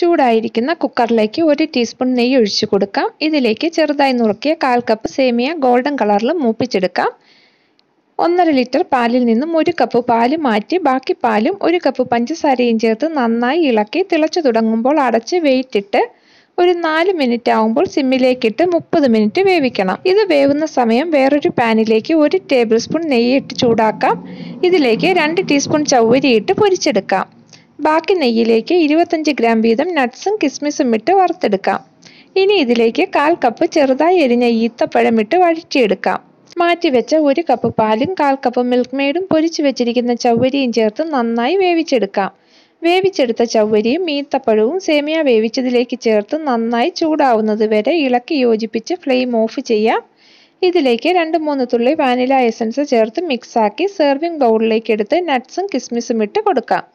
ചൂടായിരിക്കുന്ന കുക്കറിലേക്ക് ഒരു ടീസ്പൂൺ നെയ്യ് ഒഴിച്ചു കൊടുക്കാം ഇതിലേക്ക് ചെറുതായി നുറുക്കിയ കാൽ കപ്പ് സേമിയ ഗോൾഡൻ കളറിൽ മൂപ്പിച്ചെടുക്കാം ഒന്നര ലിറ്റർ പാലിൽ നിന്നും ഒരു കപ്പ് പാല് മാറ്റി ബാക്കി പാലും ഒരു കപ്പ് പഞ്ചസാരയും ചേർത്ത് നന്നായി ഇളക്കി തിളച്ചു തുടങ്ങുമ്പോൾ അടച്ച് വെയിറ്റ് ഇട്ട് ഒരു നാല് മിനിറ്റ് ആവുമ്പോൾ സിമ്മിലേക്കിട്ട് മുപ്പത് മിനിറ്റ് വേവിക്കണം ഇത് വേവുന്ന സമയം വേറൊരു പാനിലേക്ക് ഒരു ടേബിൾ സ്പൂൺ നെയ്യ് ഇട്ട് ചൂടാക്കാം ഇതിലേക്ക് രണ്ട് ടീസ്പൂൺ ചവ്വരി പൊരിച്ചെടുക്കാം ബാക്കി നെയ്യിലേക്ക് ഇരുപത്തഞ്ച് ഗ്രാം വീതം നട്ട്സും കിസ്മിസും ഇട്ട് വറുത്തെടുക്കാം ഇനി ഇതിലേക്ക് കാൽ കപ്പ് ചെറുതായി എരിഞ്ഞ ഈത്തപ്പഴം ഇട്ട് വഴറ്റിയെടുക്കാം മാറ്റിവെച്ച ഒരു കപ്പ് പാലും കാൽ കപ്പ് മിൽക്ക് മെയ്ഡും പൊരിച്ചു വെച്ചിരിക്കുന്ന ചവ്വരിയും ചേർത്ത് നന്നായി വേവിച്ചെടുക്കാം വേവിച്ചെടുത്ത ചവ്വരിയും ഈത്തപ്പഴവും സേമിയ വേവിച്ചതിലേക്ക് ചേർത്ത് നന്നായി ചൂടാവുന്നത് വരെ ഇളക്കി യോജിപ്പിച്ച് ഫ്ലെയിം ഓഫ് ചെയ്യാം ഇതിലേക്ക് രണ്ട് മൂന്ന് തുള്ളി വാനില എസൻസ് ചേർത്ത് മിക്സാക്കി സെർവിംഗ് ബൗളിലേക്ക് എടുത്ത് നട്ട്സും കിസ്മിസും ഇട്ട് കൊടുക്കാം